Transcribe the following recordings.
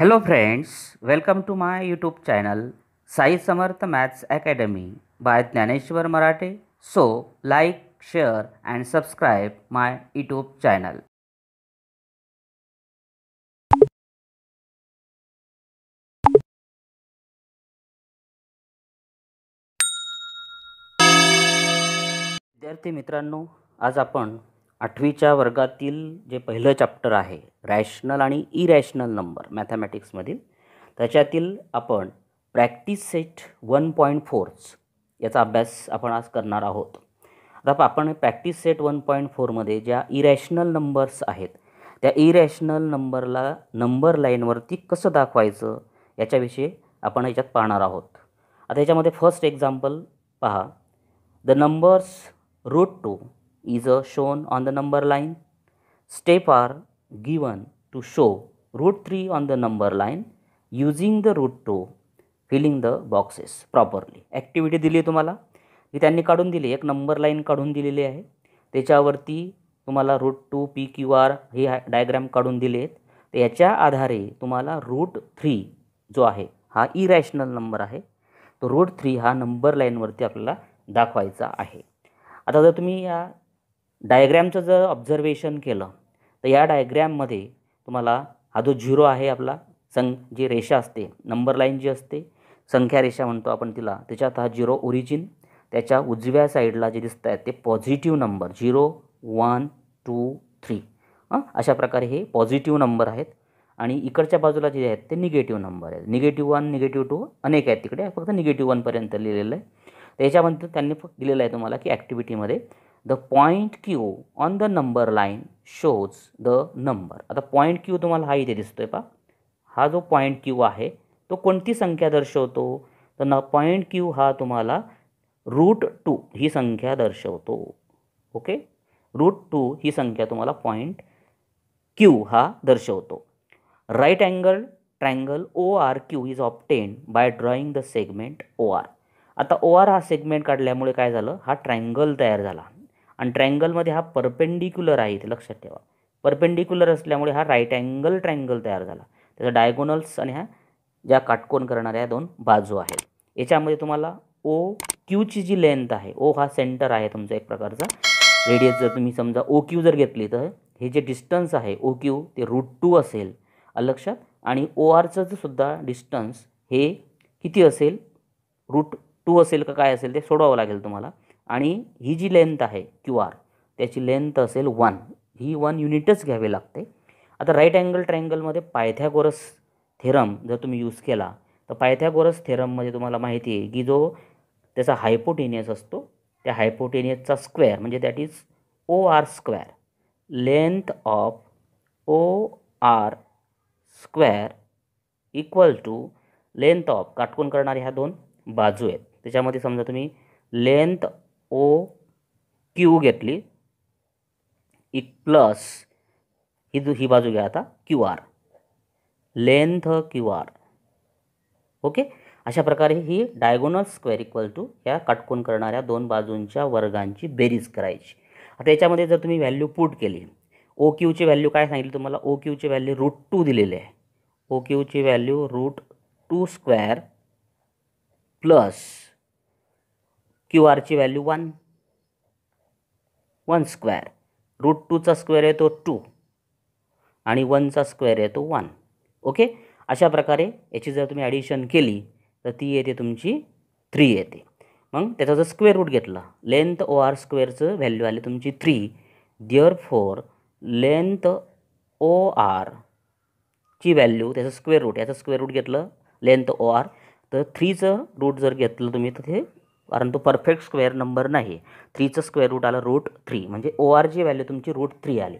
Hello friends welcome to my YouTube channel Sai Samarth maths academy by Dnyaneshwar Marathe so like share and subscribe my YouTube channel विद्यार्थी मित्रांनो आज आपण आठवीच्या वर्गातील जे पहिलं चॅप्टर आहे रॅशनल आणि इरॅशनल नंबर मॅथमॅटिक्समधील त्याच्यातील आपण practice set one point four याचा अभ्यास आपण आज करणार आहोत आता आपण प्रॅक्टिस सेट वन पॉईंट फोरमध्ये ज्या इरॅशनल नंबर्स आहेत त्या इरॅशनल नंबरला नंबर लाईनवरती कसं दाखवायचं याच्याविषयी आपण याच्यात पाहणार आहोत आता याच्यामध्ये फर्स्ट एक्झाम्पल पहा the numbers root two is shown on the number line. Step are given to show root 3 on the number line using the root 2 filling the boxes properly activity दिली आहे तुम्हाला ती त्यांनी काढून दिली एक नंबर लाईन काढून दिलेली आहे त्याच्यावरती तुम्हाला root two P Q R हे डायग्रॅम काढून दिले आहेत तर याच्या आधारे तुम्हाला रूट थ्री जो आहे हा इरॅशनल नंबर आहे तो रूट थ्री हा नंबर लाईनवरती आपल्याला दाखवायचा आहे आता जर तुम्ही या डायग्रॅमचं जर ऑब्झर्वेशन केलं तर या डायग्रॅममध्ये तुम्हाला हा जो झिरो आहे आपला सं जी रेषा असते नंबर लाईन जी असते संख्या रेषा म्हणतो आपण तिला त्याच्यात हा झिरो ओरिजिन त्याच्या उजव्या साईडला जे दिसत आहेत ते positive number zero one two three हां अशा प्रकारे हे पॉझिटिव्ह नंबर आहेत आणि इकडच्या बाजूला जे आहेत ते निगेटिव्ह नंबर आहेत निगेटिव्ह वन निगेटिव्ह टू अनेक आहेत तिकडे फक्त निगेटिव्ह वनपर्यंत लिहिलेलं आहे त्याच्यामध्ये त्यांनी दिलेलं आहे तुम्हाला की ॲक्टिव्हिटीमध्ये the point Q on the number line shows the number आता पॉईंट क्यू तुम्हाला हा इथे दिसतो आहे पा हा जो पॉईंट क्यू आहे तो कोणती संख्या दर्शवतो तर न पॉईंट क्यू हा तुम्हाला रूट टू ही संख्या दर्शवतो ओके रूट टू ही संख्या तुम्हाला पॉईंट क्यू हा दर्शवतो right angle triangle O R Q is obtain by drawing the segment O R आता ओ आर हा सेगमेंट काढल्यामुळे काय झालं हा ट्रँगल तयार झाला आणि ट्रँगलमध्ये हा परपेंडिक्युलर आहे इथे लक्षात ठेवा परपेंडिक्युलर असल्यामुळे हा राईट अँगल ट्रँगल तयार झाला त्याचा डायगोनल्स आणि ह्या ज्या काटकोन करणाऱ्या दोन बाजू आहेत याच्यामध्ये तुम्हाला ओ क्यूची जी लेंथ आहे ओ हा सेंटर आहे तुमचा एक प्रकारचा रेडियस जर तुम्ही समजा ओ क्यू जर घेतली तर हे जे डिस्टन्स आहे ओ क्यू ते रूट टू असेल लक्षात आणि ओ आरचं सुद्धा डिस्टन्स हे किती असेल रूट टू असेल का काय असेल ते सोडवावं लागेल तुम्हाला आणि ही जी लेंथ आहे क्यू आर त्याची लेंथ असेल वन ही वन युनिटच घ्यावी लागते आता राईट अँगल ट्रायंगलमध्ये पायथ्यागोरस थेरम जर तुम्ही यूज केला तर पायथ्यागोरस थेरममध्ये तुम्हाला माहिती आहे की जो त्याचा हायपोटेनियस असतो त्या हायपोटेनियसचा स्क्वेअर म्हणजे that is O R square length of O R square equal to length of काटकोन करणारे ह्या दोन बाजू आहेत त्याच्यामध्ये समजा तुम्ही लेंथ ओ क्यू घेतली इ प्लस ही ही बाजू घ्या आता Q R length Q R okay अशा प्रकारे ही डायगोनल स्क्वेअर इक्वल टू ह्या काटकोन करणाऱ्या दोन बाजूंच्या वर्गांची बेरीज करायची आता याच्यामध्ये जर तुम्ही व्हॅल्यू पुट केली ओ क्यूची व्हॅल्यू काय सांगितली तुम्हाला ओ क्यूची व्हॅल्यू रूट टू दिलेली आहे ओ क्यूची value root two square plus Q आरची value one one square root टूचा स्क्वेअर येतो टू आणि वनचा स्क्वेअर येतो वन ओके अशा प्रकारे याची जर तुम्ही ॲडिशन केली तर ती येते तुमची थ्री येते मग त्याचा जर स्क्वेअर रूट घेतला लेंथ ओ आर स्क्वेअरचं व्हॅल्यू आली तुमची three therefore length O R ची व्हॅल्यू त्याचं स्क्वेअर रूट याचं स्क्वेअर रूट घेतलं लेंथ ओ आर तर थ्रीचं रूट जर घेतलं तुम्ही तर ते कारण तो परफेक्ट स्क्वेअर नंबर नाही थ्रीचं स्क्वेअर रूट आलं रूट थ्री म्हणजे ओ आर जी व्हॅल्यू तुमची रूट थ्री आली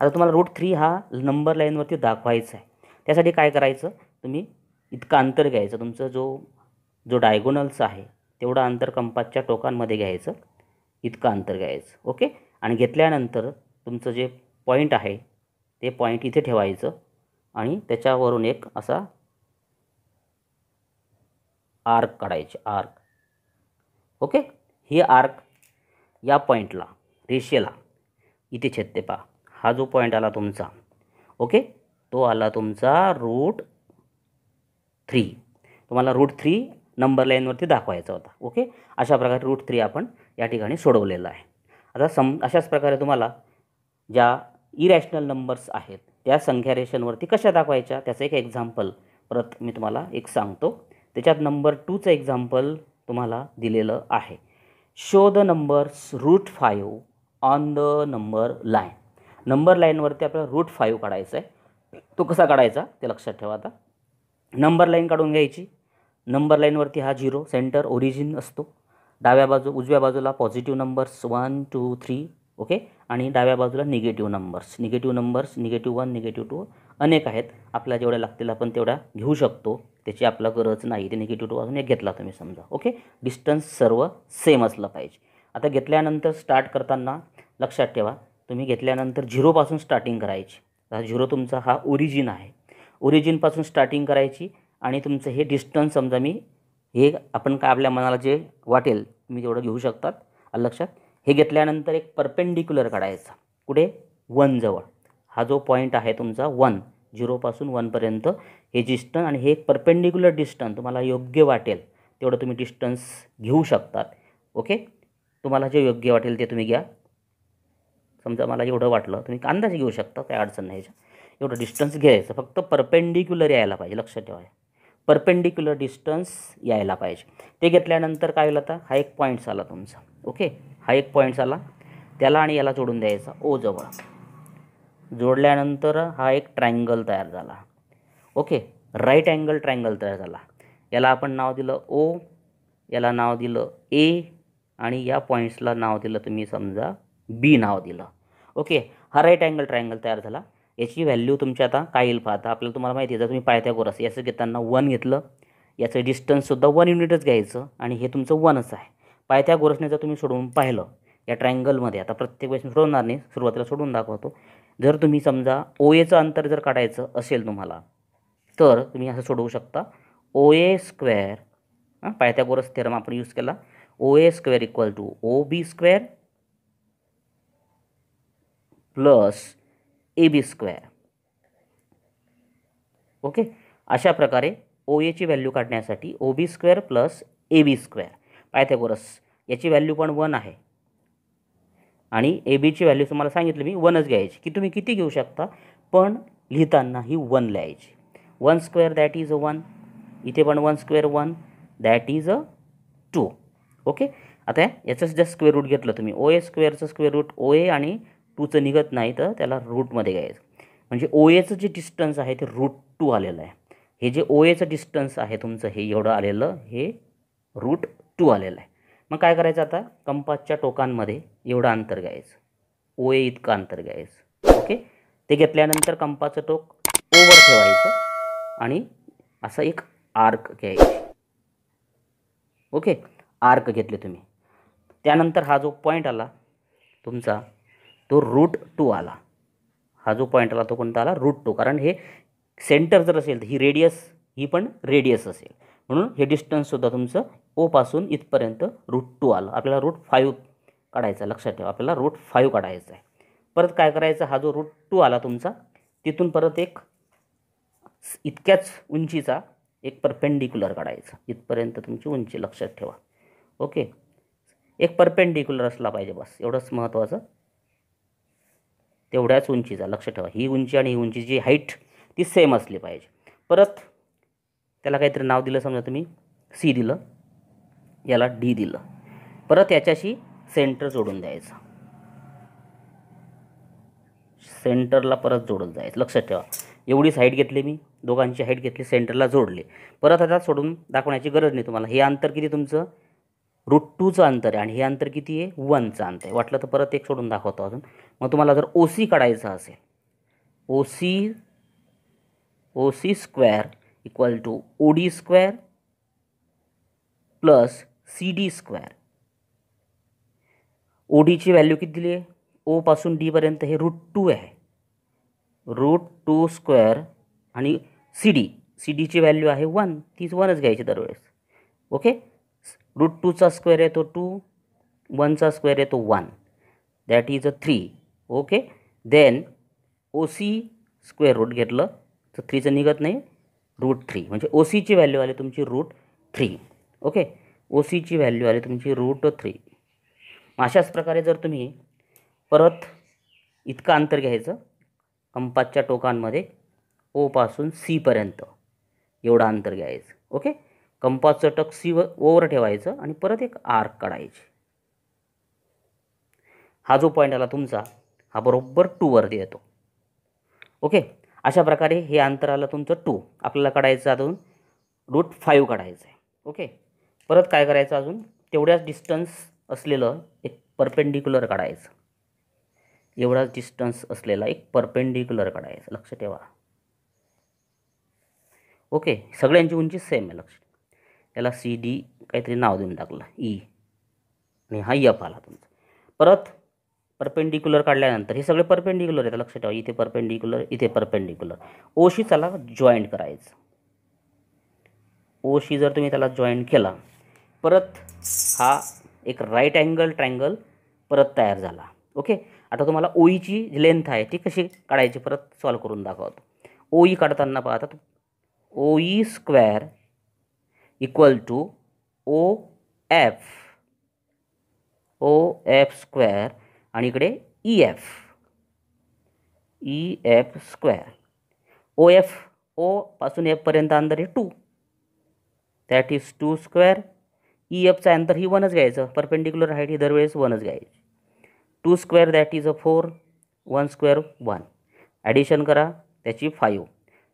आता तुम्हाला रूट थ्री हा नंबर लाईनवरती दाखवायचा आहे त्यासाठी काय करायचं तुम्ही इतकं अंतर घ्यायचं तुमचं जो जो डायगोनल्स आहे तेवढं अंतर कंपासच्या टोकांमध्ये घ्यायचं इतकं अंतर घ्यायचं ओके आणि घेतल्यानंतर तुमचं जे पॉईंट आहे ते पॉईंट इथे ठेवायचं आणि त्याच्यावरून एक असा आर्क काढायचे आर्क ओके ही आर्क या पॉईंटला रेषेला इथे छेदते पा हा जो पॉईंट आला तुमचा ओके तो आला तुमचा रूट थ्री तुम्हाला रूट थ्री नंबर लाईनवरती दाखवायचा होता ओके अशा प्रकारे रूट थ्री आपण या ठिकाणी सोडवलेलं आहे आता सम अशाच प्रकारे तुम्हाला ज्या इरॅशनल नंबर्स आहेत त्या संख्या रेशनवरती कशा दाखवायच्या त्याचं एक एक्झाम्पल परत मी तुम्हाला एक सांगतो त्याच्यात नंबर टूचं एक्झाम्पल तुम्हाला दिलेलं आहे show the numbers root five on the number line number लाईनवरती आपल्याला रूट फाईव्ह काढायचा आहे तो कसा काढायचा ते लक्षात ठेवा आता नंबर लाईन काढून घ्यायची नंबर लाईनवरती हा झिरो सेंटर ओरिजिन असतो डाव्या बाजू उजव्या बाजूला positive numbers one two three okay आणि डाव्या बाजूला negative numbers negative numbers negative one negative two अनेक आहेत आपल्या जेवढ्या लागतील आपण तेवढा घेऊ शकतो त्याची आपला गरज नाही ते निगेटिव्ह टू अजून एक घेतला तुम्ही समजा ओके डिस्टन्स सर्व सेम असलं पाहिजे आता घेतल्यानंतर स्टार्ट करताना लक्षात ठेवा तुम्ही घेतल्यानंतर झिरोपासून स्टार्टिंग करायची आता झिरो तुमचा हा ओरिजिन आहे ओरिजिनपासून स्टार्टिंग करायची आणि तुमचं हे डिस्टन्स समजा मी हे आपण काय आपल्या मनाला जे वाटेल तुम्ही तेवढं घेऊ शकतात लक्षात हे घेतल्यानंतर एक परपेंडिक्युलर काढायचा कुठे वनजवळ हा जो पॉईंट आहे तुमचा वन झिरोपासून वनपर्यंत हे डिस्टन्स आणि हे एक परपेंडिक्युलर डिस्टन्स तुम्हाला योग्य वाटेल तेवढं तुम्ही डिस्टन्स घेऊ शकतात ओके तुम्हाला जे योग्य वाटेल ते तुम्ही घ्या समजा मला एवढं वाटलं तुम्ही अंदाज घेऊ शकता काय अडचण नाही याच्या एवढं डिस्टन्स घ्यायचं फक्त परपेंडिक्युलर यायला पाहिजे लक्षात ठेवा परपेंडिक्युलर डिस्टन्स यायला पाहिजे ते घेतल्यानंतर काय होईल आता हा एक पॉईंट्स आला तुमचा ओके हा एक पॉईंट्स आला त्याला आणि याला जोडून द्यायचा ओ जवळ जोडल्यानंतर हा एक ट्रँगल तयार झाला ओके राईट अँगल ट्रँगल तयार झाला याला आपण नाव दिलं ओ याला नाव दिलं ए आणि या पॉईंट्सला नाव दिलं तुम्ही समजा बी नाव दिलं ओके हा राईट अँगल ट्रायंगल तयार झाला याची व्हॅल्यू तुमच्या आता काय येईल पाहता आपल्याला तुम्हाला माहिती आहे जर तुम्ही पायथ्यागोरस याचं घेताना वन घेतलं याचं डिस्टन्ससुद्धा वन युनिटच घ्यायचं आणि हे तुमचं वनच आहे पायथ्यागोरसने जर तुम्ही सोडवून पाहिलं या ट्रँगलमध्ये आता प्रत्येक वेळेस सोडवणार नाही सुरुवातीला सोडून दाखवतो जर तुम्ही समजा ओ एचं अंतर जर काढायचं असेल तुम्हाला तर तुम्ही असं सोडवू शकता ओ ए स्क्वेअर हां पायथ्यागोरस थेरम आपण यूज केला O A square equal to O B square plus A B square okay अशा प्रकारे ओ एची व्हॅल्यू काढण्यासाठी O B square plus A B square Pythagoras याची व्हॅल्यू पण वन आहे आणि ए बीची व्हॅल्यू तुम्हाला सांगितलं मी वनच घ्यायची की तुम्ही किती घेऊ शकता पण लिहिताना ही वन लिहायची one square that is a one इथे पण one square one that is a two okay आता याचं जर स्क्वेअर रूट घेतलं तुम्ही ओ ए स्क्वेअरचं स्क्वेअर रूट ओ ए आणि टूचं निघत नाही तर त्याला रूटमध्ये घ्यायचं म्हणजे ओ एचं जे डिस्टन्स आहे ते रूट टू आलेलं आहे हे जे ओ एचं डिस्टन्स आहे तुमचं हे एवढं आलेलं हे रूट टू आलेलं आहे मग काय करायचं आता कंपासच्या टोकांमध्ये एवढं अंतर घ्यायचं ओ ए इतकं अंतर घ्यायचं ओके ते घेतल्यानंतर कंपाचं टोक ओवर ठेवायचं आणि असं एक आर्क घ्यायचं ओके आर्क घेतले तुम्ही त्यानंतर हा जो पॉईंट आला तुमचा तो रूट टू आला हा जो पॉईंट आला तो कोणता आला रूट टू कारण हे सेंटर जर असेल तर ही रेडियस ही पण रेडियस असेल म्हणून हे डिस्टन्ससुद्धा तुमचं ओपासून इथपर्यंत रूट टू आलं आपल्याला रूट फाईव्ह काढायचा लक्षात ठेवा आपल्याला रूट फाईव्ह काढायचा आहे परत काय करायचं हा जो रूट टू आला तुमचा तिथून परत एक इतक्याच उंचीचा एक परपेंडिक्युलर काढायचा इथपर्यंत तुमची उंची लक्षात ठेवा ओके एक परपेंडिक्युलर असला पाहिजे बस एवढंच महत्त्वाचं तेवढ्याच उंचीचा लक्ष ठेवा ही उंची आणि ही उंची जी हाईट ती सेम असली पाहिजे परत त्याला काहीतरी नाव दिलं समजा तुम्ही सी दिलं याला डी दिलं परत याच्याशी सेंटर जोडून द्यायचं सेंटरला परत जोडून जायचं लक्षात ठेवा एवढी हाईट घेतली मी दोघांची हाईट घेतली सेंटरला जोडले परत आता सोडून दाखवण्याची गरज नाही तुम्हाला हे अंतर किती तुमचं रूट टूचं अंतर आहे आणि हे अंतर किती आहे वनचं अंतर आहे वाटलं तर परत एक सोडून दाखवतो अजून मग तुम्हाला जर ओ सी काढायचं असेल O C O C square equal to O D square plus C D square O डीची व्हॅल्यू किती दिली आहे ओपासून डीपर्यंत हे रूट टू आहे रूट टू स्क्वेअर आणि सी डी सी डीची व्हॅल्यू आहे वन तीच वनच घ्यायची दरवेळेस ओके रूट टूचा स्क्वेअर आहे तो टू वनचा स्क्वेअर आहे तो one that is a three okay then O C square root घेतलं तर थ्रीचं निघत नाही रूट थ्री म्हणजे ओ सीची व्हॅल्यू आली तुमची रूट थ्री ओके ओ सीची व्हॅल्यू आली तुमची रूट थ्री अशाच प्रकारे जर तुम्ही परत इतकं अंतर घ्यायचं कंपासच्या टोकांमध्ये ओपासून सीपर्यंत एवढं अंतर घ्यायचं ओके कंपासचं टक सी व ओवर ठेवायचं आणि परत एक आर्क काढायची हा जो पॉईंट आला तुमचा हा बरोबर टूवरती येतो ओके अशा प्रकारे हे अंतर आलं तुमचं टू आपल्याला काढायचं अजून रूट फाईव्ह काढायचं आहे ओके परत काय करायचं अजून तेवढ्याच डिस्टन्स असलेलं एक परपेंडिक्युलर काढायचं एवढाच डिस्टन्स असलेला एक परपेंडिक्युलर काढायचं लक्ष ठेवा ओके सगळ्यांची उंची सेम आहे लक्ष याला सी डी काहीतरी नाव देऊन टाकलं ई e. आणि हा यफ e आला तुमचा परत परपेंडिक्युलर काढल्यानंतर हे सगळे परपेंडिक्युलर येतात लक्षात ठेवा इथे परपेंडिक्युलर इथे परपेंडिक्युलर ओशी त्याला जॉईंट करायचं ओशी जर तुम्ही त्याला जॉईंट केला परत हा एक राईट अँगल ट्रँगल परत तयार झाला ओके आता तुम्हाला ओईची लेंथ आहे ती कशी काढायची परत सॉल्व करून दाखवतो ओई काढताना पाहतात O E square equal to O F O F square आणि इकडे E F E F square O F O पासून एफपर्यंत अंतर हे two that is two square E एफचा अंतर ही वनच घ्यायचं परपेंडिक्युलर हाईट ही दरवेळेस वनच घ्यायची two square that is a four one square one addition करा त्याची फाईव्ह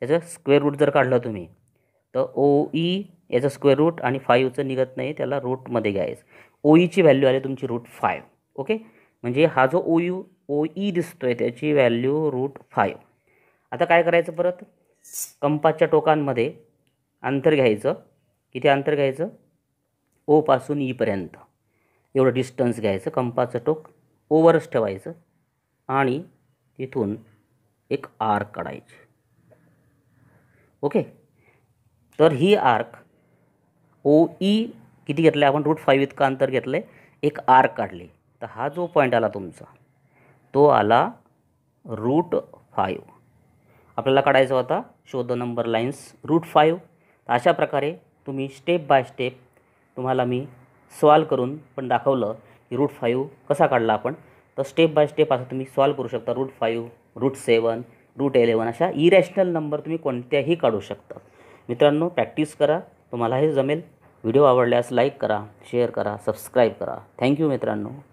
त्याचं स्क्वेअर रूट जर काढलं तुम्ही तर ओ ई e याचं स्क्वेअर रूट आणि फाईव्हचं निघत नाही त्याला रूटमध्ये घ्यायचं ओ ईची व्हॅल्यू आली तुमची रूट फाईव्ह ओके म्हणजे हा जो O U O E e दिसतो आहे त्याची व्हॅल्यू रूट फायव आता काय करायचं परत कंपाच्या टोकांमध्ये अंतर घ्यायचं किती अंतर घ्यायचं ओपासून ईपर्यंत e एवढं डिस्टन्स घ्यायचं कंपाचं टोक ओवरच ठेवायचं आणि तिथून एक आर्क काढायची ओके तर ही आर्क ओ ई किती घेतलं आहे आपण रूट फाईव्ह इतकं अंतर घेतलं आहे एक आर्क काढली तर हा जो पॉईंट आला तुमचा तो आला रूट फाईव्ह आपल्याला काढायचा होता शोध नंबर लाईन्स रूट फाईव्ह तर अशा प्रकारे तुम्ही स्टेप बाय स्टेप तुम्हाला मी सॉल्व करून पण दाखवलं की रूट फाईव्ह कसा काढला आपण तर स्टेप बाय स्टेप असं तुम्ही सॉल्व करू शकता root five root seven root eleven अशा इरॅशनल नंबर तुम्ही कोणत्याही काढू शकता मित्रांनो प्रॅक्टिस करा तुम्हाला हे जमेल व्हिडिओ आवडल्यास लाईक करा शेअर करा सबस्क्राईब करा थँक्यू मित्रांनो